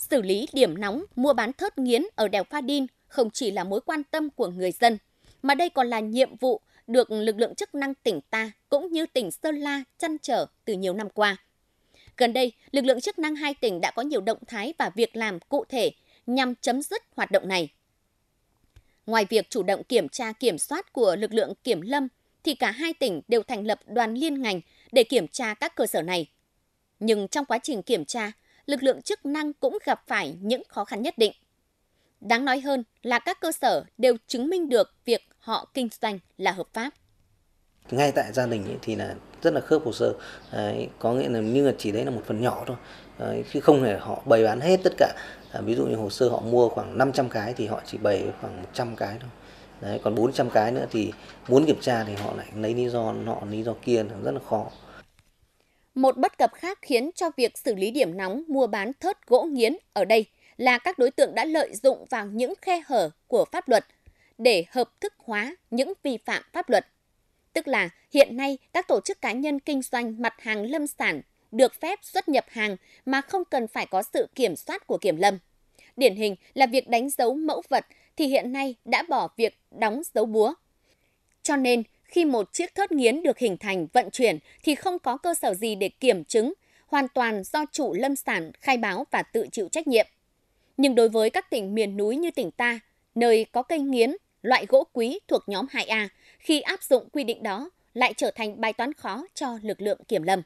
xử lý điểm nóng mua bán thớt nghiến ở đèo Pha Đin không chỉ là mối quan tâm của người dân, mà đây còn là nhiệm vụ được lực lượng chức năng tỉnh ta cũng như tỉnh Sơn La chăn trở từ nhiều năm qua. Gần đây, lực lượng chức năng hai tỉnh đã có nhiều động thái và việc làm cụ thể nhằm chấm dứt hoạt động này. Ngoài việc chủ động kiểm tra kiểm soát của lực lượng kiểm lâm, thì cả hai tỉnh đều thành lập đoàn liên ngành để kiểm tra các cơ sở này. Nhưng trong quá trình kiểm tra, lực lượng chức năng cũng gặp phải những khó khăn nhất định. Đáng nói hơn là các cơ sở đều chứng minh được việc họ kinh doanh là hợp pháp. Ngay tại gia đình thì là rất là khớp hồ sơ, đấy, có nghĩa là như là chỉ đấy là một phần nhỏ thôi, đấy, chứ không hề họ bày bán hết tất cả. À, ví dụ như hồ sơ họ mua khoảng 500 cái thì họ chỉ bày khoảng 100 cái thôi. Đấy, còn 400 cái nữa thì muốn kiểm tra thì họ lại lấy lý do nọ lý do kia rất là khó. Một bất cập khác khiến cho việc xử lý điểm nóng mua bán thớt gỗ nghiến ở đây là các đối tượng đã lợi dụng vào những khe hở của pháp luật để hợp thức hóa những vi phạm pháp luật. Tức là hiện nay các tổ chức cá nhân kinh doanh mặt hàng lâm sản được phép xuất nhập hàng mà không cần phải có sự kiểm soát của kiểm lâm. Điển hình là việc đánh dấu mẫu vật thì hiện nay đã bỏ việc đóng dấu búa. Cho nên, khi một chiếc thớt nghiến được hình thành vận chuyển thì không có cơ sở gì để kiểm chứng, hoàn toàn do chủ lâm sản khai báo và tự chịu trách nhiệm. Nhưng đối với các tỉnh miền núi như tỉnh ta, nơi có cây nghiến, loại gỗ quý thuộc nhóm 2A, khi áp dụng quy định đó lại trở thành bài toán khó cho lực lượng kiểm lâm.